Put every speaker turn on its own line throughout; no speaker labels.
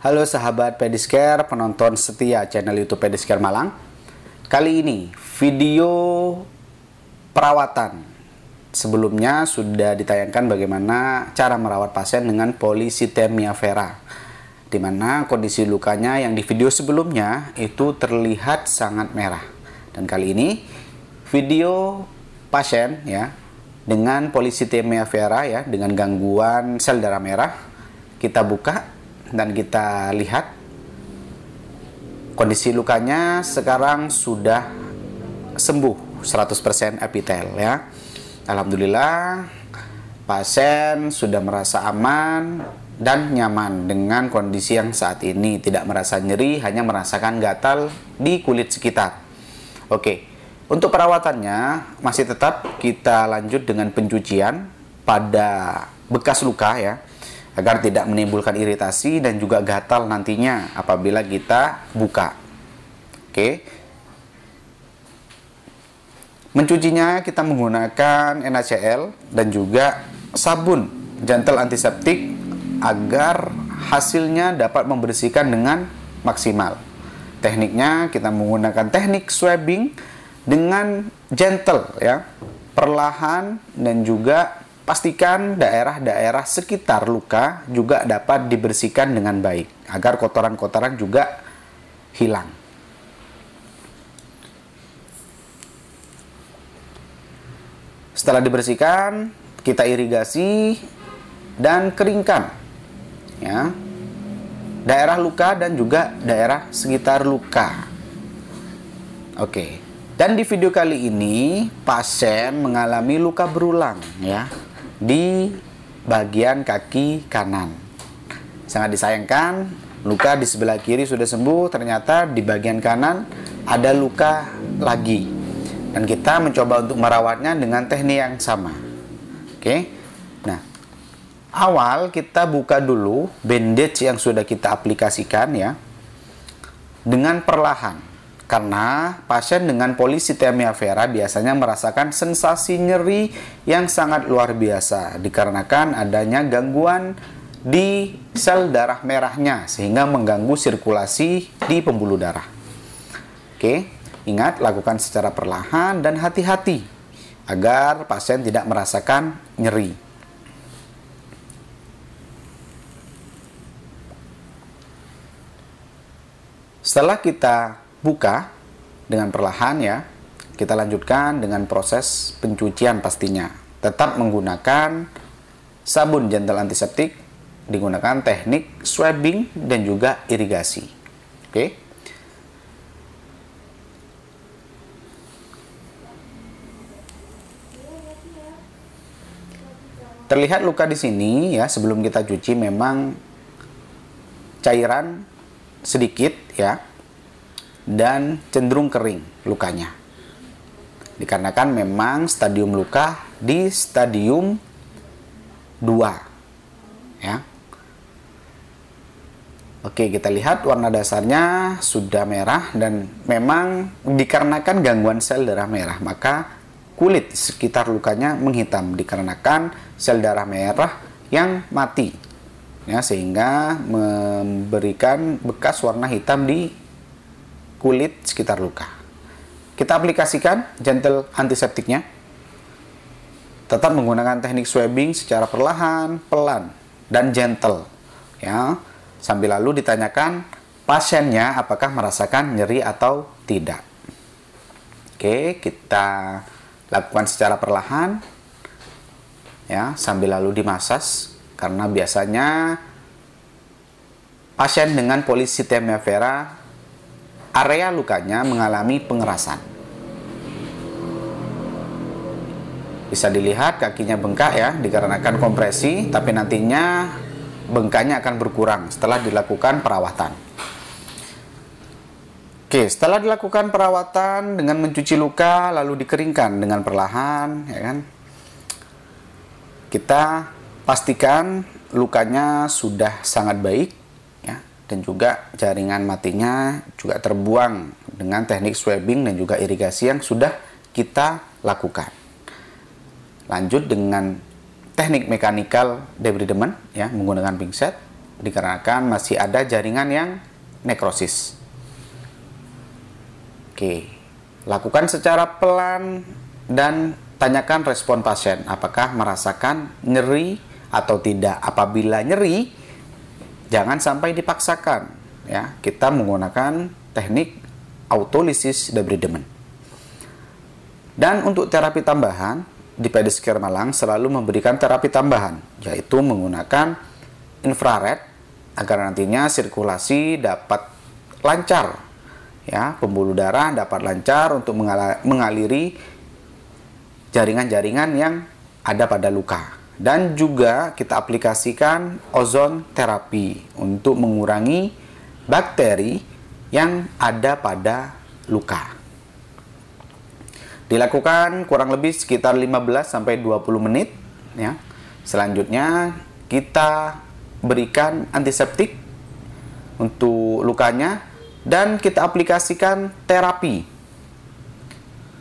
Halo sahabat Pediscare, penonton setia channel YouTube Pediscare Malang. Kali ini video perawatan. Sebelumnya sudah ditayangkan bagaimana cara merawat pasien dengan polisitemia vera. Di mana kondisi lukanya yang di video sebelumnya itu terlihat sangat merah. Dan kali ini video pasien ya dengan polisitemia vera ya dengan gangguan sel darah merah kita buka dan kita lihat kondisi lukanya sekarang sudah sembuh 100% epitel ya. Alhamdulillah pasien sudah merasa aman dan nyaman dengan kondisi yang saat ini tidak merasa nyeri hanya merasakan gatal di kulit sekitar. Oke. Untuk perawatannya masih tetap kita lanjut dengan pencucian pada bekas luka ya agar tidak menimbulkan iritasi dan juga gatal nantinya apabila kita buka. Oke. Mencucinya kita menggunakan NaCl dan juga sabun gentle antiseptik agar hasilnya dapat membersihkan dengan maksimal. Tekniknya kita menggunakan teknik swabbing dengan gentle ya, perlahan dan juga Pastikan daerah-daerah sekitar luka juga dapat dibersihkan dengan baik agar kotoran-kotoran juga hilang. Setelah dibersihkan, kita irigasi dan keringkan. Ya. Daerah luka dan juga daerah sekitar luka. Oke. Dan di video kali ini pasien mengalami luka berulang ya di bagian kaki kanan. Sangat disayangkan, luka di sebelah kiri sudah sembuh, ternyata di bagian kanan ada luka lagi. Dan kita mencoba untuk merawatnya dengan teknik yang sama. Oke. Nah, awal kita buka dulu bandage yang sudah kita aplikasikan ya. Dengan perlahan karena pasien dengan polisitemia vera biasanya merasakan sensasi nyeri yang sangat luar biasa dikarenakan adanya gangguan di sel darah merahnya sehingga mengganggu sirkulasi di pembuluh darah. Oke, ingat lakukan secara perlahan dan hati-hati agar pasien tidak merasakan nyeri. Setelah kita buka dengan perlahan ya. Kita lanjutkan dengan proses pencucian pastinya. Tetap menggunakan sabun gentle antiseptik digunakan teknik swabbing dan juga irigasi. Oke. Okay? Terlihat luka di sini ya sebelum kita cuci memang cairan sedikit ya dan cenderung kering lukanya. Dikarenakan memang stadium luka di stadium 2. Ya. Oke, kita lihat warna dasarnya sudah merah dan memang dikarenakan gangguan sel darah merah, maka kulit sekitar lukanya menghitam dikarenakan sel darah merah yang mati. Ya, sehingga memberikan bekas warna hitam di kulit sekitar luka. Kita aplikasikan gentle antiseptiknya. Tetap menggunakan teknik swabbing secara perlahan, pelan, dan gentle. Ya, sambil lalu ditanyakan pasiennya apakah merasakan nyeri atau tidak. Oke, kita lakukan secara perlahan. Ya, sambil lalu dimasas karena biasanya pasien dengan polisitemia vera area lukanya mengalami pengerasan. Bisa dilihat kakinya bengkak ya dikarenakan kompresi, tapi nantinya bengkaknya akan berkurang setelah dilakukan perawatan. Oke, setelah dilakukan perawatan dengan mencuci luka lalu dikeringkan dengan perlahan, ya kan? Kita pastikan lukanya sudah sangat baik dan juga jaringan matinya juga terbuang dengan teknik swabbing dan juga irigasi yang sudah kita lakukan. Lanjut dengan teknik mekanikal debridement ya menggunakan pinset dikarenakan masih ada jaringan yang nekrosis. Oke, lakukan secara pelan dan tanyakan respon pasien apakah merasakan nyeri atau tidak. Apabila nyeri, Jangan sampai dipaksakan ya. Kita menggunakan teknik autolisis debridement. Dan untuk terapi tambahan, di Pedisker Malang selalu memberikan terapi tambahan, yaitu menggunakan infrared agar nantinya sirkulasi dapat lancar. Ya, pembuluh darah dapat lancar untuk mengaliri jaringan-jaringan yang ada pada luka. Dan juga kita aplikasikan ozon terapi untuk mengurangi bakteri yang ada pada luka. Dilakukan kurang lebih sekitar 15 sampai 20 menit ya. Selanjutnya kita berikan antiseptik untuk lukanya dan kita aplikasikan terapi.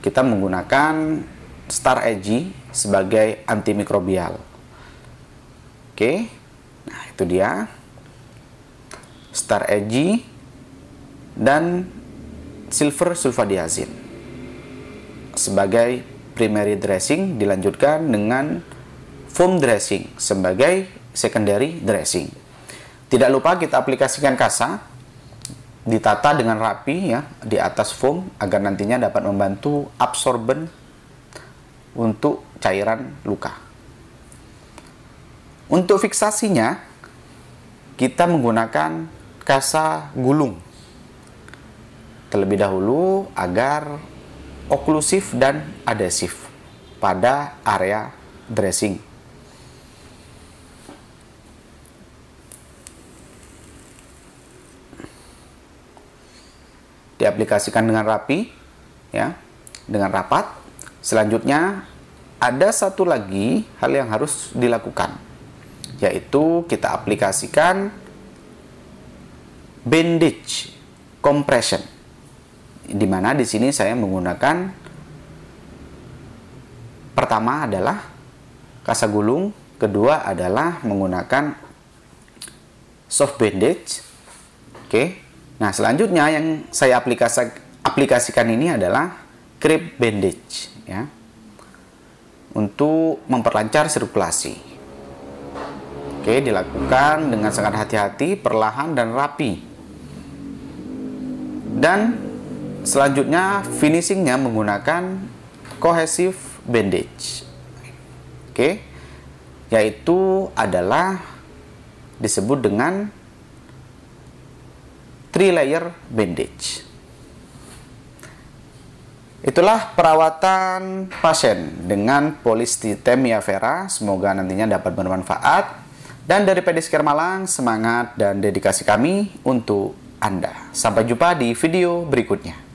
Kita menggunakan Star Edgy sebagai antimikrobial. Oke, nah itu dia. Star Ag dan silver sulfadiazin. Sebagai primary dressing dilanjutkan dengan foam dressing sebagai secondary dressing. Tidak lupa kita aplikasikan kasa ditata dengan rapi ya di atas foam agar nantinya dapat membantu absorben untuk cairan luka. Untuk fiksasinya, kita menggunakan kasa gulung terlebih dahulu agar oklusif dan adhesif pada area dressing. Diaplikasikan dengan rapi, ya, dengan rapat. Selanjutnya, ada satu lagi hal yang harus dilakukan, yaitu kita aplikasikan bandage compression di mana di sini saya menggunakan pertama adalah kasa gulung, kedua adalah menggunakan soft bandage. Oke. Nah, selanjutnya yang saya aplikasi aplikasikan ini adalah crepe bandage ya. Untuk memperlancar sirkulasi. Oke, dilakukan dengan sangat hati-hati, perlahan dan rapi. Dan selanjutnya finishingnya menggunakan cohesive bandage. Oke, yaitu adalah disebut dengan three layer bandage. Itulah perawatan pasien dengan polistitemia vera. Semoga nantinya dapat bermanfaat. Dan dari Sekir Malang, semangat dan dedikasi kami untuk Anda. Sampai jumpa di video berikutnya.